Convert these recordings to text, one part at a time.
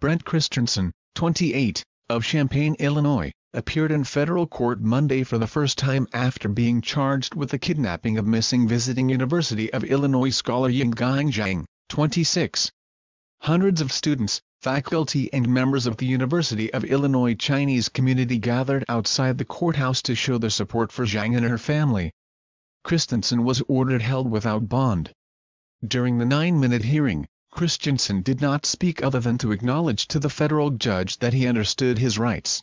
Brent Christensen, 28, of Champaign, Illinois, appeared in federal court Monday for the first time after being charged with the kidnapping of missing visiting University of Illinois scholar Yinggang Zhang, 26. Hundreds of students, faculty and members of the University of Illinois Chinese community gathered outside the courthouse to show their support for Zhang and her family. Christensen was ordered held without bond. During the nine-minute hearing, Christensen did not speak other than to acknowledge to the federal judge that he understood his rights.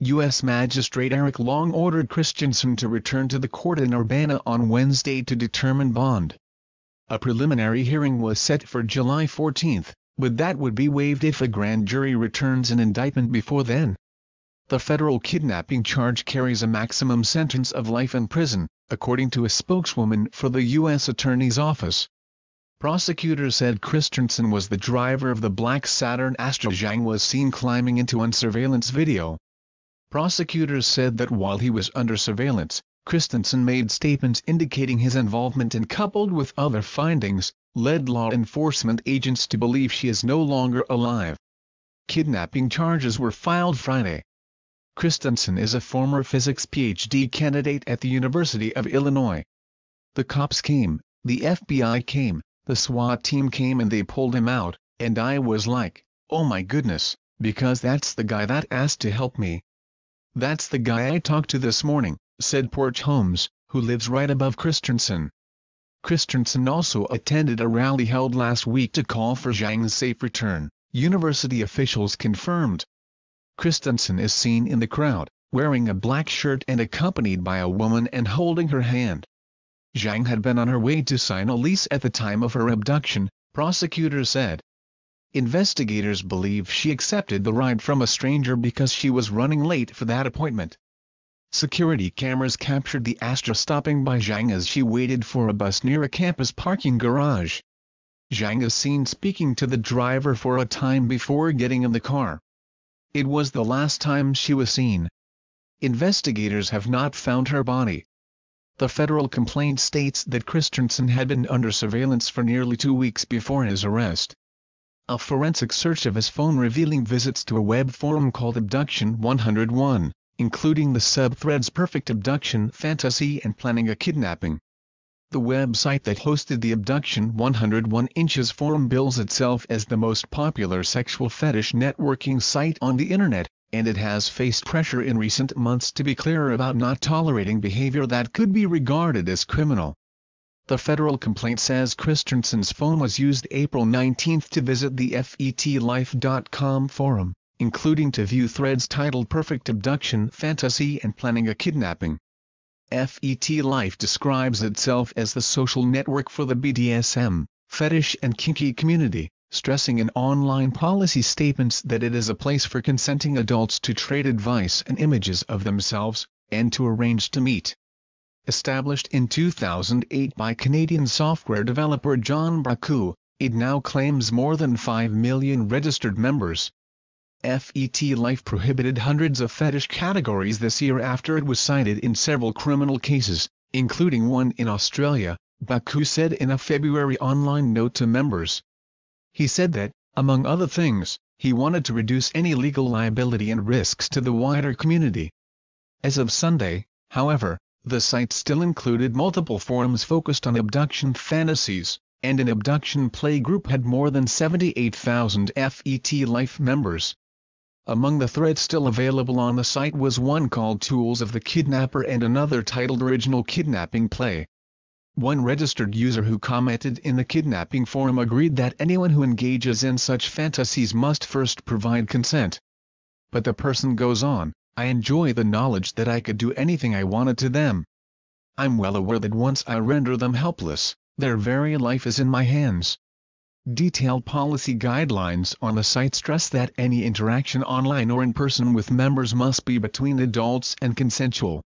U.S. Magistrate Eric Long ordered Christensen to return to the court in Urbana on Wednesday to determine bond. A preliminary hearing was set for July 14, but that would be waived if a grand jury returns an indictment before then. The federal kidnapping charge carries a maximum sentence of life in prison, according to a spokeswoman for the U.S. Attorney's Office. Prosecutors said Christensen was the driver of the black Saturn Astro. Zhang was seen climbing into on surveillance video. Prosecutors said that while he was under surveillance, Christensen made statements indicating his involvement and coupled with other findings, led law enforcement agents to believe she is no longer alive. Kidnapping charges were filed Friday. Christensen is a former physics PhD candidate at the University of Illinois. The cops came, the FBI came, the SWAT team came and they pulled him out, and I was like, oh my goodness, because that's the guy that asked to help me. That's the guy I talked to this morning, said Porch Holmes, who lives right above Christensen. Christensen also attended a rally held last week to call for Zhang's safe return, university officials confirmed. Christensen is seen in the crowd, wearing a black shirt and accompanied by a woman and holding her hand. Zhang had been on her way to sign a lease at the time of her abduction, prosecutors said. Investigators believe she accepted the ride from a stranger because she was running late for that appointment. Security cameras captured the Astra stopping by Zhang as she waited for a bus near a campus parking garage. Zhang is seen speaking to the driver for a time before getting in the car. It was the last time she was seen. Investigators have not found her body. The federal complaint states that Christensen had been under surveillance for nearly two weeks before his arrest. A forensic search of his phone revealing visits to a web forum called Abduction 101, including the subthreads Perfect Abduction Fantasy and Planning a Kidnapping. The website that hosted the Abduction 101 Inches forum bills itself as the most popular sexual fetish networking site on the internet and it has faced pressure in recent months to be clearer about not tolerating behavior that could be regarded as criminal. The federal complaint says Christensen's phone was used April 19 to visit the FETLife.com forum, including to view threads titled Perfect Abduction Fantasy and Planning a Kidnapping. FET Life describes itself as the social network for the BDSM, fetish and kinky community stressing in online policy statements that it is a place for consenting adults to trade advice and images of themselves, and to arrange to meet. Established in 2008 by Canadian software developer John Braku, it now claims more than 5 million registered members. FET Life prohibited hundreds of fetish categories this year after it was cited in several criminal cases, including one in Australia, Baku said in a February online note to members. He said that, among other things, he wanted to reduce any legal liability and risks to the wider community. As of Sunday, however, the site still included multiple forums focused on abduction fantasies, and an abduction play group had more than 78,000 FET Life members. Among the threads still available on the site was one called Tools of the Kidnapper and another titled Original Kidnapping Play. One registered user who commented in the kidnapping forum agreed that anyone who engages in such fantasies must first provide consent. But the person goes on, I enjoy the knowledge that I could do anything I wanted to them. I'm well aware that once I render them helpless, their very life is in my hands. Detailed policy guidelines on the site stress that any interaction online or in person with members must be between adults and consensual.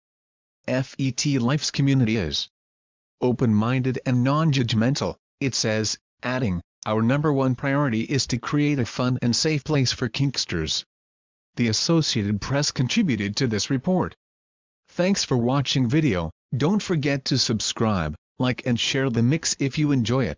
FET Life's community is open-minded and non-judgmental, it says, adding, our number one priority is to create a fun and safe place for kinksters. The Associated Press contributed to this report. Thanks for watching video, don't forget to subscribe, like and share the mix if you enjoy it.